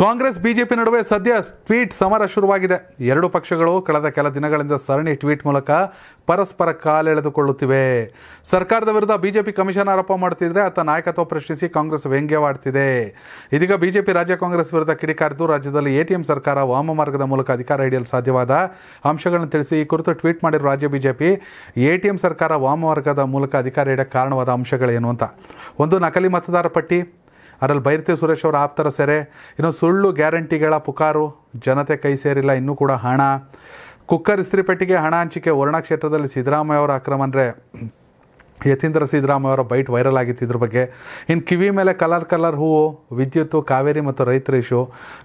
Congress BJP ನಡುವೆ ಸದ್ಯ tweet ಸಮರ ಶುರುವಾಗಿದೆ ಎರಡು ಪಕ್ಷಗಳು ಕಳೆದ ಕೆಲ ದಿನಗಳಿಂದ ಸರಣಿ ಟ್ವೀಟ್ ಮೂಲಕ ಪರಸ್ಪರ ಕಾಲೆಳೆದುಕೊಳ್ಳುತ್ತಿವೆ ಸರ್ಕಾರದ ವಿರುದ್ಧ ಬಿಜೆಪಿ ಕಮಿಷನ್ ಆರೋಪ ಮಾಡುತ್ತಿದ್ದರೆ ಆತ ನಾಯಕತ್ವ ಪ್ರಶ್ನಿಸಿ ಕಾಂಗ್ರೆಸ್ ವ್ಯಂಗ್ಯವಾಡ್ತಿದೆ ಇದೀಗ ಬಿಜೆಪಿ ರಾಜ್ಯ ಕಾಂಗ್ರೆಸ್ ವಿರುದ್ಧ ಕಿಡಿಕಾರಿದ್ದು ರಾಜ್ಯದಲ್ಲಿ ಎಟಿಎಂ ಸರ್ಕಾರ ವಾಮ ಮಾರ್ಗದ ಮೂಲಕ ಅಧಿಕಾರ ಹಿಡಿಯಲು ಸಾಧ್ಯವಾದ ಅಂಶಗಳನ್ನು ತಿಳಿಸಿ ಈ ಕುರಿತು ಟ್ವೀಟ್ ಮಾಡಿರುವ ರಾಜ್ಯ ಬಿಜೆಪಿ ಎಟಿಎಂ ಸರ್ಕಾರ ವಾಮ ಮಾರ್ಗದ ಮೂಲಕ ಅಧಿಕಾರ ಹಿಡಿಯಕ್ಕೆ ಕಾರಣವಾದ ಅಂಶಗಳೇನು ಅಂತ ಒಂದು ನಕಲಿ ಮತದಾರ ಪಟ್ಟಿ ಅದರಲ್ಲಿ ಬೈರ್ತಿ ಸುರೇಶ್ ಅವರು ಆಪ್ತರ ಸೆರೆ ಇನ್ನು ಸುಳ್ಳು ಗ್ಯಾರಂಟಿಗಳ ಪುಕಾರು ಜನತೆ ಕೈ ಸೇರಿಲ್ಲ ಇನ್ನೂ ಕೂಡ ಹಣ ಕುಕ್ಕರ್ ಇಸ್ತ್ರಿಪೆಟ್ಟಿಗೆ ಹಣ ಹಂಚಿಕೆ ವರ್ಣ ಕ್ಷೇತ್ರದಲ್ಲಿ ಸಿದ್ದರಾಮಯ್ಯ ಅವರ ಅಕ್ರಮ ಅಂದರೆ ಯತೀಂದ್ರ ಅವರ ಬೈಟ್ ವೈರಲ್ ಆಗಿತ್ತು ಇದ್ರ ಬಗ್ಗೆ ಇನ್ನು ಕಿವಿ ಮೇಲೆ ಕಲರ್ ಕಲರ್ ಹೂವು ವಿದ್ಯುತ್ತು ಕಾವೇರಿ ಮತ್ತು ರೈತರ ಇಶ್ಯೂ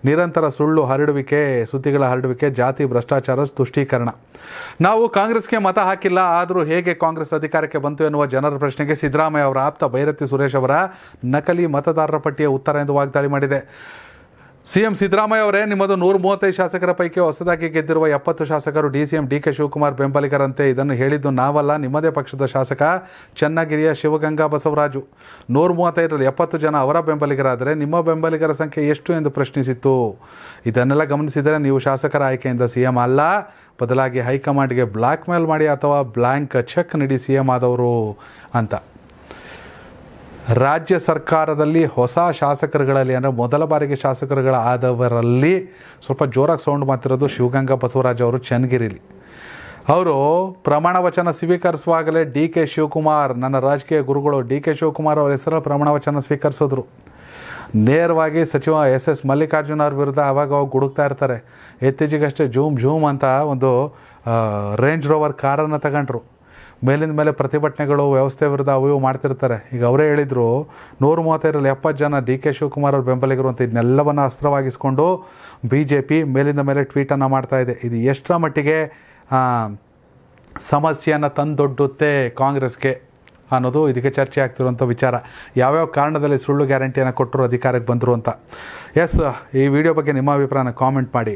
ನಿರಂತರ ಸುಳ್ಳು ಹರಡುವಿಕೆ ಸುದ್ದಿಗಳ ಹರಡುವಿಕೆ ಜಾತಿ ಭ್ರಷ್ಟಾಚಾರ ತುಷ್ಟೀಕರಣ ನಾವು ಕಾಂಗ್ರೆಸ್ಗೆ ಮತ ಹಾಕಿಲ್ಲ ಆದರೂ ಹೇಗೆ ಕಾಂಗ್ರೆಸ್ ಅಧಿಕಾರಕ್ಕೆ ಬಂತು ಎನ್ನುವ ಜನರ ಪ್ರಶ್ನೆಗೆ ಸಿದ್ದರಾಮಯ್ಯ ಅವರ ಆಪ್ತ ಭೈರತಿ ಸುರೇಶ್ ಅವರ ನಕಲಿ ಮತದಾರರ ಪಟ್ಟಿಯ ಉತ್ತರ ಎಂದು ವಾಗ್ದಾಳಿ ಮಾಡಿದೆ ಸಿಎಂ ಸಿದ್ದರಾಮಯ್ಯ ಅವರೇ ನಿಮ್ಮದು ನೂರ ಮೂವತ್ತೈದು ಶಾಸಕರ ಪೈಕಿ ಹೊಸದಾಗಿ ಗೆದ್ದಿರುವ ಎಪ್ಪತ್ತು ಶಾಸಕರು ಡಿಸಿಎಂ ಡಿ ಕೆ ಶಿವಕುಮಾರ್ ಬೆಂಬಲಿಗರಂತೆ ಇದನ್ನು ಹೇಳಿದ್ದು ನಾವಲ್ಲ ನಿಮ್ಮದೇ ಪಕ್ಷದ ಶಾಸಕ ಚನ್ನಗಿರಿಯ ಶಿವಗಂಗಾ ಬಸವರಾಜು ನೂರ ಮೂವತ್ತೈದರಲ್ಲಿ ಎಪ್ಪತ್ತು ಜನ ಅವರ ಬೆಂಬಲಿಗರಾದರೆ ನಿಮ್ಮ ಬೆಂಬಲಿಗರ ಸಂಖ್ಯೆ ಎಷ್ಟು ಎಂದು ಪ್ರಶ್ನಿಸಿತ್ತು ಇದನ್ನೆಲ್ಲ ಗಮನಿಸಿದರೆ ನೀವು ಶಾಸಕರ ಆಯ್ಕೆಯಿಂದ ಸಿಎಂ ಅಲ್ಲ ಬದಲಾಗಿ ಹೈಕಮಾಂಡ್ಗೆ ಬ್ಲ್ಯಾಕ್ ಮೇಲ್ ಮಾಡಿ ಅಥವಾ ಬ್ಲ್ಯಾಂಕ್ ಚೆಕ್ ನೀಡಿ ಸಿಎಂ ಆದವರು ಅಂತ ರಾಜ್ಯ ಸರ್ಕಾರದಲ್ಲಿ ಹೊಸ ಶಾಸಕರುಗಳಲ್ಲಿ ಅಂದರೆ ಮೊದಲ ಬಾರಿಗೆ ಶಾಸಕರುಗಳಾದವರಲ್ಲಿ ಸ್ವಲ್ಪ ಜೋರಾಗಿ ಸೌಂಡ್ ಮಾತಿರೋದು ಶಿವಗಂಗಾ ಬಸವರಾಜ್ ಅವರು ಚನ್ನಗಿರಿಲಿ ಅವರು ಪ್ರಮಾಣ ವಚನ ಸ್ವೀಕರಿಸುವಾಗಲೇ ಡಿ ಕೆ ಶಿವಕುಮಾರ್ ನನ್ನ ರಾಜಕೀಯ ಗುರುಗಳು ಡಿ ಕೆ ಶಿವಕುಮಾರ್ ಅವರ ಹೆಸರು ಪ್ರಮಾಣ ವಚನ ಸ್ವೀಕರಿಸಿದ್ರು ನೇರವಾಗಿ ಸಚಿವ ಎಸ್ ಎಸ್ ಮಲ್ಲಿಕಾರ್ಜುನ ಅವ್ರ ವಿರುದ್ಧ ಅವಾಗ ಅವಾಗ ಹುಡುಕ್ತಾ ಇರ್ತಾರೆ ಇತ್ತೀಚೆಗಷ್ಟೇ ಜೂಮ್ ಜೂಮ್ ಅಂತ ಒಂದು ರೇಂಜ್ ರೋವರ್ ಕಾರನ್ನು ತಗೊಂಡ್ರು ಮೇಲಿಂದ ಮೇಲೆ ಪ್ರತಿಭಟನೆಗಳು ವ್ಯವಸ್ಥೆ ವಿರುದ್ಧ ಅವು ಮಾಡ್ತಿರ್ತಾರೆ ಈಗ ಅವರೇ ಹೇಳಿದರು ನೂರ ಮೂವತ್ತೈದರಲ್ಲಿ ಎಪ್ಪತ್ತು ಜನ ಡಿ ಕೆ ಶಿವಕುಮಾರ್ ಅವ್ರ ಬೆಂಬಲಿಗರು ಅಂತ ಇದನ್ನೆಲ್ಲವನ್ನು ಅಸ್ತ್ರವಾಗಿಸ್ಕೊಂಡು ಬಿ ಜೆ ಪಿ ಮೇಲಿಂದ ಮೇಲೆ ಟ್ವೀಟನ್ನು ಇದೆ ಇದು ಎಷ್ಟರ ಮಟ್ಟಿಗೆ ಸಮಸ್ಯೆಯನ್ನು ತಂದೊಡ್ಡುತ್ತೆ ಕಾಂಗ್ರೆಸ್ಗೆ ಅನ್ನೋದು ಇದಕ್ಕೆ ಚರ್ಚೆ ಆಗ್ತಿರುವಂಥ ವಿಚಾರ ಯಾವ್ಯಾವ ಕಾರಣದಲ್ಲಿ ಸುಳ್ಳು ಗ್ಯಾರಂಟಿಯನ್ನು ಕೊಟ್ಟರು ಅಧಿಕಾರಕ್ಕೆ ಬಂದರು ಅಂತ ಎಸ್ ಈ ವಿಡಿಯೋ ಬಗ್ಗೆ ನಿಮ್ಮ ಅಭಿಪ್ರಾಯನ ಕಾಮೆಂಟ್ ಮಾಡಿ